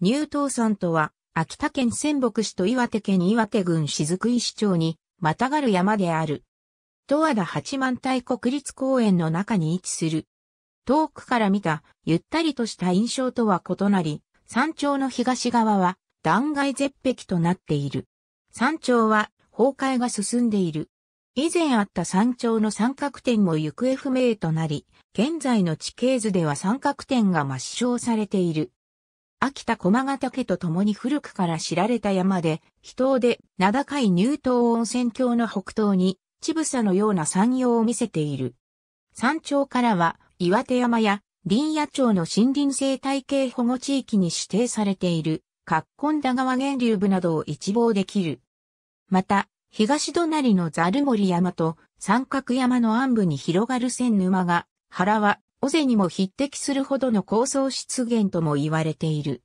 入東山とは、秋田県仙北市と岩手県岩手郡雫石町に、またがる山である。十和田八幡平国立公園の中に位置する。遠くから見た、ゆったりとした印象とは異なり、山頂の東側は、断崖絶壁となっている。山頂は、崩壊が進んでいる。以前あった山頂の三角点も行方不明となり、現在の地形図では三角点が抹消されている。秋田駒ヶ岳と共に古くから知られた山で、秘湯で名高い乳頭温泉郷の北東に、ちぶさのような山陽を見せている。山頂からは、岩手山や林野町の森林生態系保護地域に指定されている、葛根田川源流部などを一望できる。また、東隣のザル森山と三角山の暗部に広がる千沼が、原は尾瀬にも匹敵するほどの高層湿原とも言われている。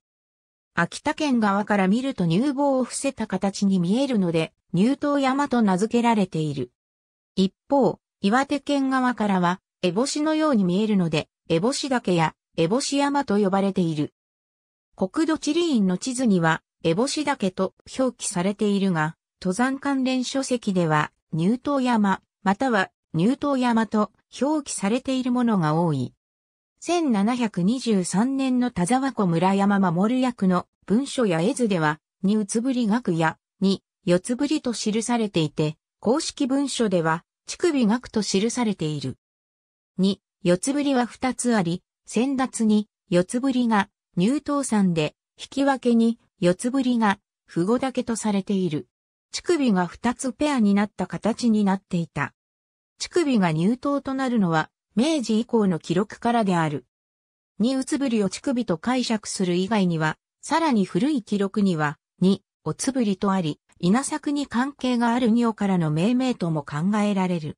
秋田県側から見ると乳房を伏せた形に見えるので、乳頭山と名付けられている。一方、岩手県側からは、烏帽子のように見えるので、烏帽子岳や烏帽子山と呼ばれている。国土地理院の地図には、烏帽子岳と表記されているが、登山関連書籍では、乳頭山、または乳頭山と表記されているものが多い。1723年の田沢湖村山守役の文書や絵図では、にうつぶり学や、に、四つぶりと記されていて、公式文書では、乳首学と記されている。二、四つぶりは二つあり、先達に、四つぶりが、入刀山で、引き分けに、四つぶりが、符号だけとされている。乳首が二つペアになった形になっていた。乳首が乳頭となるのは、明治以降の記録からである。にうつぶりを乳首と解釈する以外には、さらに古い記録には、に、おつぶりとあり、稲作に関係がある尿からの命名とも考えられる。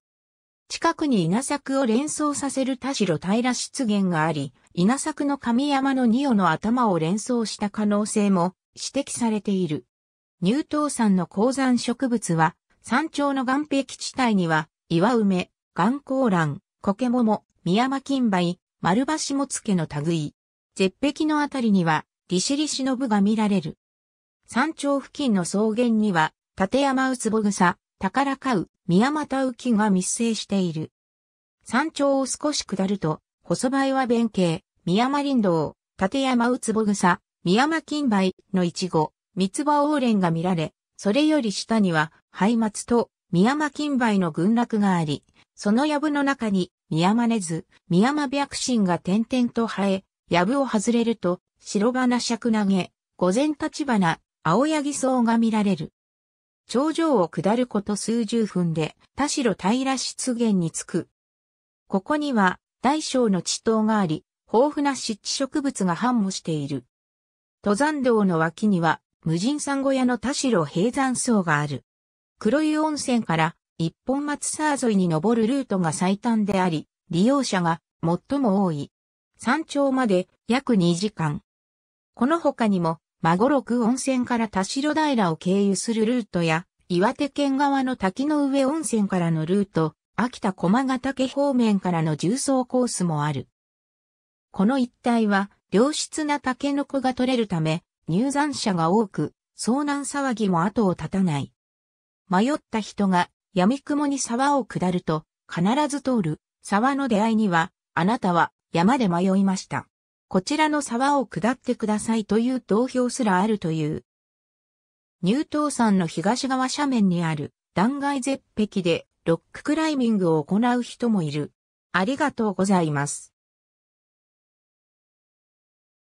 近くに稲作を連想させる田代平出現があり、稲作の神山の仁王の頭を連想した可能性も指摘されている。乳頭山の鉱山植物は、山頂の岩壁地帯には岩梅、岩高蘭、苔桃、宮間金梅、丸橋もつけの類。絶壁のあたりには、利尻忍が見られる。山頂付近の草原には、立山うつぼ草、宝かう、宮又浮きが密生している。山頂を少し下ると、細梅は弁慶、宮間林道、立山うつぼ草、宮間金梅のいちご、三つ葉オーレンが見られ、それより下には、ハイと宮間近梅の群落があり、その藪の中に、宮間根津、宮間白心が点々と生え、藪を外れると、白花尺投げ、午前立花、青柳草が見られる。頂上を下ること数十分で、田代平湿原に着く。ここには、大小の地頭があり、豊富な湿地植物が繁茂している。登山道の脇には、無人産小屋の田代平山草がある。黒湯温泉から一本松沢沿いに登るルートが最短であり、利用者が最も多い。山頂まで約2時間。この他にも、孫六温泉から田代平を経由するルートや、岩手県側の滝の上温泉からのルート、秋田駒ヶ岳方面からの重曹コースもある。この一帯は、良質なタケノコが取れるため、入山者が多く、遭難騒ぎも後を絶たない。迷った人が闇雲に沢を下ると必ず通る沢の出会いにはあなたは山で迷いました。こちらの沢を下ってくださいという投票すらあるという。入東山の東側斜面にある断崖絶壁でロッククライミングを行う人もいる。ありがとうございます。